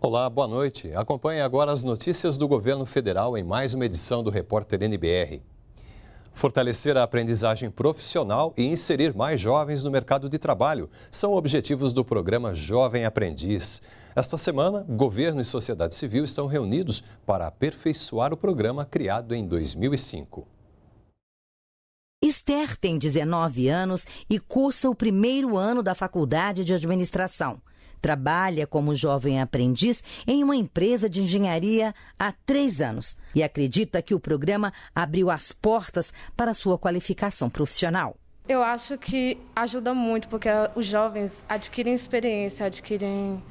Olá, boa noite. Acompanhe agora as notícias do governo federal em mais uma edição do Repórter NBR. Fortalecer a aprendizagem profissional e inserir mais jovens no mercado de trabalho são objetivos do programa Jovem Aprendiz. Esta semana, governo e sociedade civil estão reunidos para aperfeiçoar o programa criado em 2005. Esther tem 19 anos e cursa o primeiro ano da faculdade de administração. Trabalha como jovem aprendiz em uma empresa de engenharia há três anos e acredita que o programa abriu as portas para sua qualificação profissional. Eu acho que ajuda muito porque os jovens adquirem experiência, adquirem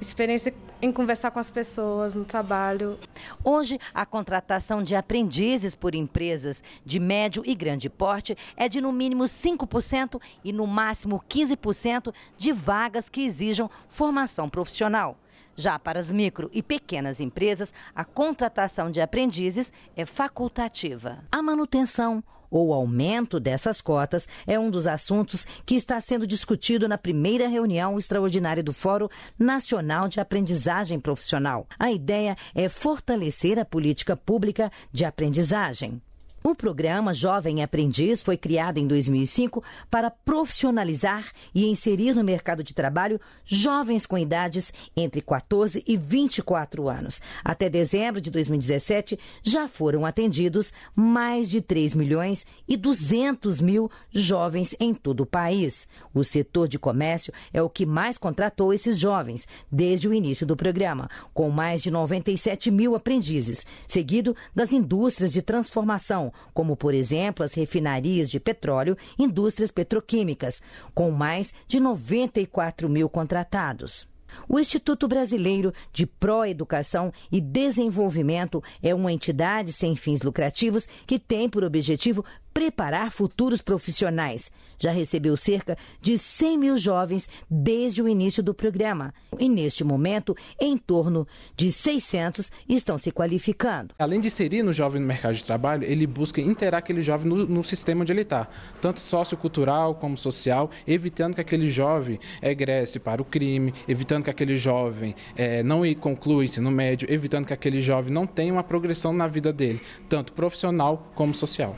experiência em conversar com as pessoas no trabalho. Hoje, a contratação de aprendizes por empresas de médio e grande porte é de no mínimo 5% e no máximo 15% de vagas que exijam formação profissional. Já para as micro e pequenas empresas, a contratação de aprendizes é facultativa. A manutenção, ou aumento dessas cotas é um dos assuntos que está sendo discutido na primeira reunião extraordinária do Fórum Nacional de Aprendizagem Profissional. A ideia é fortalecer a política pública de aprendizagem. O programa Jovem Aprendiz foi criado em 2005 para profissionalizar e inserir no mercado de trabalho jovens com idades entre 14 e 24 anos. Até dezembro de 2017, já foram atendidos mais de 3 milhões e 200 mil jovens em todo o país. O setor de comércio é o que mais contratou esses jovens desde o início do programa, com mais de 97 mil aprendizes, seguido das indústrias de transformação como, por exemplo, as refinarias de petróleo, indústrias petroquímicas, com mais de 94 mil contratados. O Instituto Brasileiro de Pró-Educação e Desenvolvimento é uma entidade sem fins lucrativos que tem por objetivo preparar futuros profissionais. Já recebeu cerca de 100 mil jovens desde o início do programa. E neste momento, em torno de 600 estão se qualificando. Além de inserir no jovem no mercado de trabalho, ele busca interar aquele jovem no, no sistema onde ele está, tanto sociocultural como social, evitando que aquele jovem egresse para o crime, evitando que aquele jovem é, não conclua o ensino médio, evitando que aquele jovem não tenha uma progressão na vida dele, tanto profissional como social.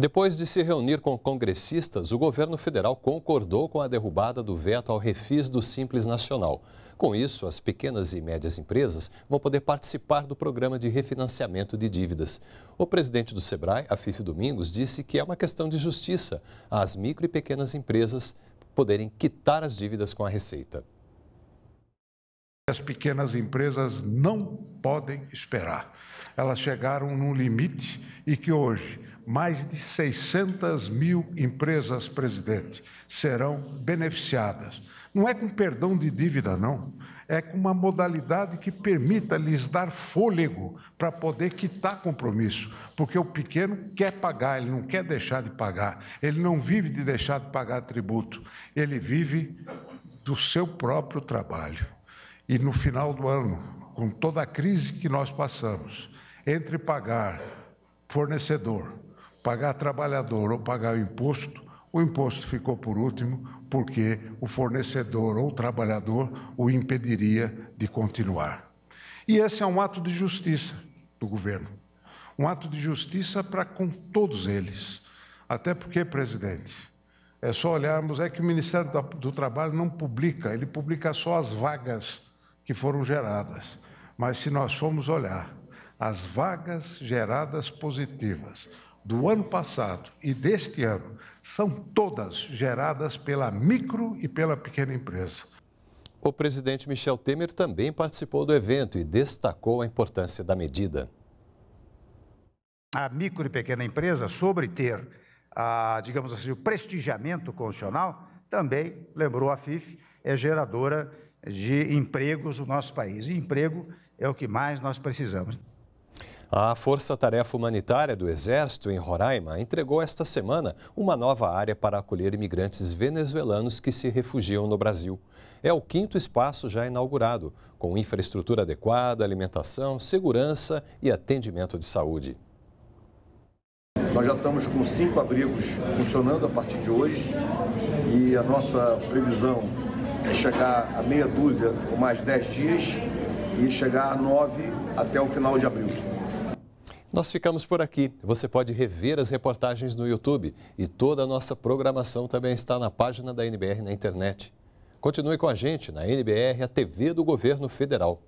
Depois de se reunir com congressistas, o governo federal concordou com a derrubada do veto ao refis do Simples Nacional. Com isso, as pequenas e médias empresas vão poder participar do programa de refinanciamento de dívidas. O presidente do Sebrae, Afif Domingos, disse que é uma questão de justiça as micro e pequenas empresas poderem quitar as dívidas com a Receita as pequenas empresas não podem esperar. Elas chegaram num limite e que hoje mais de 600 mil empresas, presidente, serão beneficiadas. Não é com perdão de dívida, não. É com uma modalidade que permita lhes dar fôlego para poder quitar compromisso. Porque o pequeno quer pagar, ele não quer deixar de pagar. Ele não vive de deixar de pagar tributo. Ele vive do seu próprio trabalho. E no final do ano, com toda a crise que nós passamos, entre pagar fornecedor, pagar trabalhador ou pagar o imposto, o imposto ficou por último, porque o fornecedor ou o trabalhador o impediria de continuar. E esse é um ato de justiça do governo. Um ato de justiça para com todos eles. Até porque, presidente, é só olharmos, é que o Ministério do Trabalho não publica, ele publica só as vagas que foram geradas. Mas se nós formos olhar as vagas geradas positivas do ano passado e deste ano, são todas geradas pela micro e pela pequena empresa. O presidente Michel Temer também participou do evento e destacou a importância da medida. A micro e pequena empresa, sobre ter, ah, digamos assim, o prestigiamento constitucional, também lembrou a FIF, é geradora de empregos no nosso país. E emprego é o que mais nós precisamos. A Força Tarefa Humanitária do Exército em Roraima entregou esta semana uma nova área para acolher imigrantes venezuelanos que se refugiam no Brasil. É o quinto espaço já inaugurado, com infraestrutura adequada, alimentação, segurança e atendimento de saúde. Nós já estamos com cinco abrigos funcionando a partir de hoje e a nossa previsão é chegar a meia dúzia ou mais 10 dias e chegar a 9 até o final de abril. Nós ficamos por aqui. Você pode rever as reportagens no YouTube e toda a nossa programação também está na página da NBR na internet. Continue com a gente na NBR, a TV do Governo Federal.